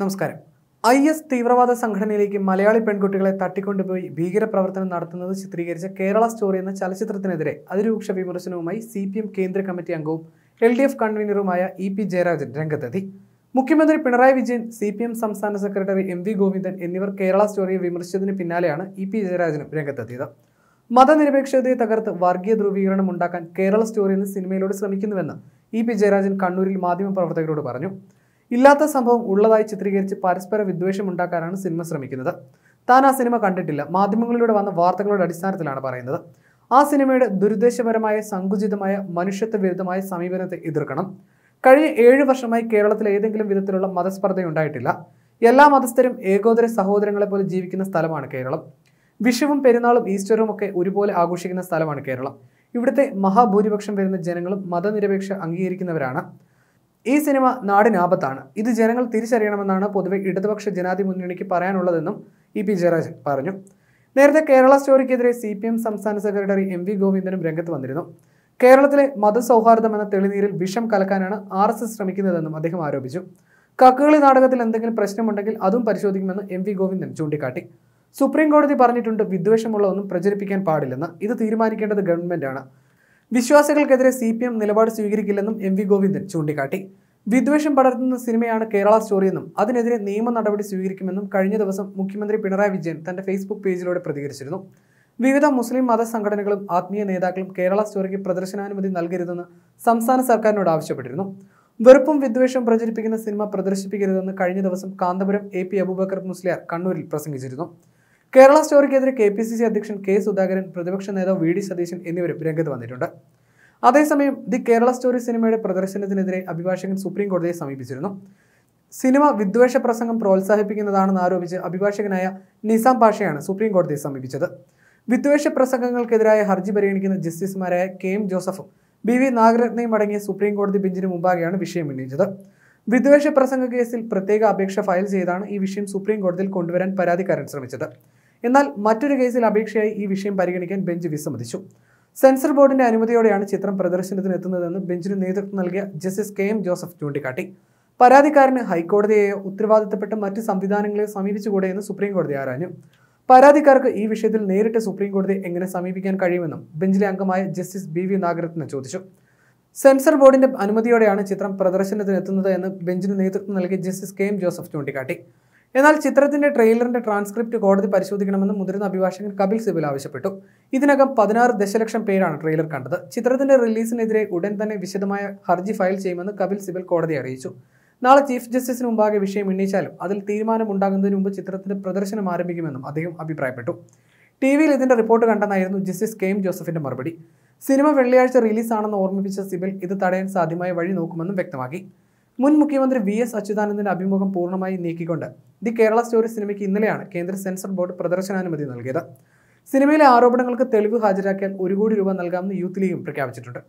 നമസ്കാരം I S തീവ്രവാദ സംഘടനയിലേക്ക് മലയാളി പെൺകുട്ടികളെ തട്ടിക്കൊണ്ടുപോയി ഭീകരപ്രവർത്തനം നടത്തുന്നത് ചിത്രീകരിച്ച കേരള സ്റ്റോറി എന്ന ചലച്ചിത്രത്തിനെതിരെ അതിരൂക്ഷ വിമർശനവുമായി സി പി എം കേന്ദ്ര കമ്മിറ്റി അംഗവും എൽ ഡി എഫ് കൺവീനറുമായ ഇ പി ജയരാജൻ രംഗത്തെത്തി മുഖ്യമന്ത്രി Pinarayi Vijayan C P M സംസ്ഥാന സെക്രട്ടറി എം വി ഗോവിന്ദൻ എന്നിവർ കേരള സ്റ്റോറിയെ വിമർശിച്ചതിന് പിന്നാലെയാണ് ഇ പി ജയരാജനും രംഗത്തെത്തിയത് മതനിരപേക്ഷതയെ തകർത്ത് വർഗീയ ധ്രുവീകരണം ഉണ്ടാക്കാൻ കേരള സ്റ്റോറി എന്ന സിനിമയിലൂടെ ശ്രമിക്കുന്നുവെന്ന് ഇ പി ജയരാജൻ കണ്ണൂരിൽ മാധ്യമപ്രവർത്തകരോട് പറഞ്ഞു ഇല്ലാത്ത സംഭവം ഉള്ളതായി ചിത്രീകരിച്ച് പരസ്പര വിദ്വേഷം ഉണ്ടാക്കാനാണ് സിനിമ ശ്രമിക്കുന്നത് താൻ ആ സിനിമ കണ്ടിട്ടില്ല മാധ്യമങ്ങളിലൂടെ വന്ന വാർത്തകളുടെ അടിസ്ഥാനത്തിലാണ് പറയുന്നത് ആ സിനിമയുടെ ദുരുദ്ദേശപരമായ സങ്കുചിതമായ മനുഷ്യത്വ വിരുദ്ധമായ സമീപനത്തെ എതിർക്കണം കഴിഞ്ഞ ഏഴു വർഷമായി കേരളത്തിൽ ഏതെങ്കിലും വിധത്തിലുള്ള മതസ്പർദ്ധ ഉണ്ടായിട്ടില്ല എല്ലാ മതസ്ഥരും ഏകോദര സഹോദരങ്ങളെ പോലെ ജീവിക്കുന്ന സ്ഥലമാണ് കേരളം വിഷുവും പെരുന്നാളും ഈസ്റ്ററും ഒക്കെ ഒരുപോലെ ആഘോഷിക്കുന്ന സ്ഥലമാണ് കേരളം ഇവിടുത്തെ മഹാഭൂരിപക്ഷം വരുന്ന ജനങ്ങളും മതനിരപേക്ഷ അംഗീകരിക്കുന്നവരാണ് ഈ സിനിമ നാടിനാപത്താണ് ഇത് ജനങ്ങൾ തിരിച്ചറിയണമെന്നാണ് പൊതുവെ ഇടതുപക്ഷ ജനാധി മുന്നണിക്ക് പറയാനുള്ളതെന്നും ഇ പി ജയരാജൻ പറഞ്ഞു നേരത്തെ കേരള സ്റ്റോറിക്കെതിരെ സി പി എം സംസ്ഥാന സെക്രട്ടറി എം വി ഗോവിന്ദനും രംഗത്ത് വന്നിരുന്നു കേരളത്തിലെ മതസൗഹാർദ്ദം എന്ന തെളിനീരിൽ വിഷം കലക്കാനാണ് ആർ എസ് എസ് ശ്രമിക്കുന്നതെന്നും അദ്ദേഹം ആരോപിച്ചു കക്കുകളി നാടകത്തിൽ എന്തെങ്കിലും പ്രശ്നമുണ്ടെങ്കിൽ അതും പരിശോധിക്കുമെന്ന് എം വി ഗോവിന്ദൻ ചൂണ്ടിക്കാട്ടി സുപ്രീം കോടതി പറഞ്ഞിട്ടുണ്ട് വിദ്വേഷമുള്ള ഒന്നും പ്രചരിപ്പിക്കാൻ പാടില്ലെന്ന് ഇത് തീരുമാനിക്കേണ്ടത് ഗവൺമെന്റാണ് വിശ്വാസികൾക്കെതിരെ സി പി എം നിലപാട് സ്വീകരിക്കില്ലെന്നും എം വി ഗോവിന്ദൻ ചൂണ്ടിക്കാട്ടി വിദ്വേഷം പടർത്തുന്ന സിനിമയാണ് കേരള സ്റ്റോറിയെന്നും അതിനെതിരെ നിയമ നടപടി സ്വീകരിക്കുമെന്നും കഴിഞ്ഞ ദിവസം മുഖ്യമന്ത്രി പിണറായി വിജയൻ തന്റെ ഫേസ്ബുക്ക് പേജിലൂടെ പ്രതികരിച്ചിരുന്നു വിവിധ മുസ്ലിം മത സംഘടനകളും ആത്മീയ നേതാക്കളും കേരള സ്റ്റോറിക്ക് പ്രദർശനാനുമതി നൽകരുതെന്ന് സംസ്ഥാന സർക്കാരിനോട് ആവശ്യപ്പെട്ടിരുന്നു വെറുപ്പും വിദ്വേഷം പ്രചരിപ്പിക്കുന്ന സിനിമ പ്രദർശിപ്പിക്കരുതെന്ന് കഴിഞ്ഞ ദിവസം കാന്തപുരം എ പി അബൂബക്കർ മുസ്ലിയാർ കണ്ണൂരിൽ പ്രസംഗിച്ചിരുന്നു കേരള സ്റ്റോറിക്കെതിരെ കെ പി സി സി അധ്യക്ഷൻ കെ സുധാകരൻ പ്രതിപക്ഷ നേതാവ് വി ഡി സതീശൻ എന്നിവരും രംഗത്ത് വന്നിട്ടുണ്ട് അതേസമയം ദി കേരള സ്റ്റോറി സിനിമയുടെ പ്രദർശനത്തിനെതിരെ അഭിഭാഷകൻ സുപ്രീം കോടതിയെ സമീപിച്ചിരുന്നു സിനിമ വിദ്വേഷ പ്രസംഗം പ്രോത്സാഹിപ്പിക്കുന്നതാണെന്ന് ആരോപിച്ച് അഭിഭാഷകനായ നിസാം പാഷയാണ് സുപ്രീം കോടതിയെ സമീപിച്ചത് വിദ്വേഷ പ്രസംഗങ്ങൾക്കെതിരായ ഹർജി പരിഗണിക്കുന്ന ജസ്റ്റിസുമാരായ കെ എം ജോസഫും ബി വി നാഗരത്നയും അടങ്ങിയ സുപ്രീം കോടതി ബെഞ്ചിന് മുമ്പാകെയാണ് വിഷയം ഉന്നയിച്ചത് വിദ്വേഷ പ്രസംഗ കേസിൽ പ്രത്യേക അപേക്ഷ ഫയൽ ചെയ്താണ് ഈ വിഷയം സുപ്രീം കോടതിയിൽ കൊണ്ടുവരാൻ പരാതിക്കാരൻ ശ്രമിച്ചത് എന്നാൽ മറ്റൊരു കേസിൽ അപേക്ഷയായി ഈ വിഷയം പരിഗണിക്കാൻ ബെഞ്ച് വിസമ്മതിച്ചു സെൻസർ ബോർഡിന്റെ അനുമതിയോടെയാണ് ചിത്രം പ്രദർശനത്തിന് എത്തുന്നതെന്ന് ബെഞ്ചിന് നേതൃത്വം നൽകിയ ജസ്റ്റിസ് കെ എം ജോസഫ് ചൂണ്ടിക്കാട്ടി പരാതിക്കാരന് ഹൈക്കോടതിയെയോ ഉത്തരവാദിത്തപ്പെട്ട മറ്റ് സംവിധാനങ്ങളെയോ സമീപിച്ചുകൂടെയെന്ന് സുപ്രീംകോടതി സുപ്രീം കോടതി ആരാഞ്ഞു പരാതിക്കാർക്ക് ഈ വിഷയത്തിൽ നേരിട്ട് സുപ്രീം കോടതി എങ്ങനെ സമീപിക്കാൻ കഴിയുമെന്നും ബെഞ്ചിലെ അംഗമായ ജസ്റ്റിസ് ബി വി നാഗരത്ന ചോദിച്ചു സെൻസർ ബോർഡിന്റെ അനുമതിയോടെയാണ് ചിത്രം പ്രദർശനത്തിന് എത്തുന്നത് എന്ന് ബെഞ്ചിന് നേതൃത്വം നൽകിയ ജസ്റ്റിസ് കെ എം ജോസഫ് ചൂണ്ടിക്കാട്ടി എന്നാൽ ചിത്രത്തിന്റെ ട്രെയിലറിന്റെ ട്രാൻസ്ക്രിപ്റ്റ് കോടതി പരിശോധിക്കണമെന്ന് മുതിർന്ന അഭിഭാഷകൻ കപിൽ സിബൽ ആവശ്യപ്പെട്ടു ഇതിനകം പതിനാറ് ദശലക്ഷം പേരാണ് ട്രെയിലർ കണ്ടത് ചിത്രത്തിന്റെ റിലീസിനെതിരെ ഉടൻ തന്നെ വിശദമായ ഹർജി ഫയൽ ചെയ്യുമെന്ന് കപിൽ സിബൽ കോടതിയെ അറിയിച്ചു നാളെ ചീഫ് ജസ്റ്റിസിന് മുമ്പാകെ വിഷയം ഉന്നയിച്ചാലും അതിൽ തീരുമാനമുണ്ടാകുന്നതിന് മുമ്പ് ചിത്രത്തിന്റെ പ്രദർശനം ആരംഭിക്കുമെന്നും അദ്ദേഹം അഭിപ്രായപ്പെട്ടു ടി വിയിൽ ഇതിന്റെ റിപ്പോർട്ട് കണ്ടെന്നായിരുന്നു ജസ്റ്റിസ് കെ എം ജോസഫിന്റെ മറുപടി സിനിമ വെള്ളിയാഴ്ച റിലീസാണെന്ന് ഓർമ്മിപ്പിച്ച സിബിൽ ഇത് തടയാൻ സാധ്യമായ വഴി നോക്കുമെന്നും വ്യക്തമാക്കി മുൻ മുഖ്യമന്ത്രി വി എസ് അച്യുതാനന്ദന്റെ അഭിമുഖം പൂർണ്ണമായി നീക്കിക്കൊണ്ട് ദി കേരള സ്റ്റോറി സിനിമയ്ക്ക് ഇന്നലെയാണ് കേന്ദ്ര സെൻസർ ബോർഡ് പ്രദർശനാനുമതി നൽകിയത് സിനിമയിലെ ആരോപണങ്ങൾക്ക് തെളിവ് ഹാജരാക്കിയാൽ ഒരു കോടി രൂപ നൽകാമെന്ന് യൂത്ത് ലീഗും പ്രഖ്യാപിച്ചിട്ടുണ്ട്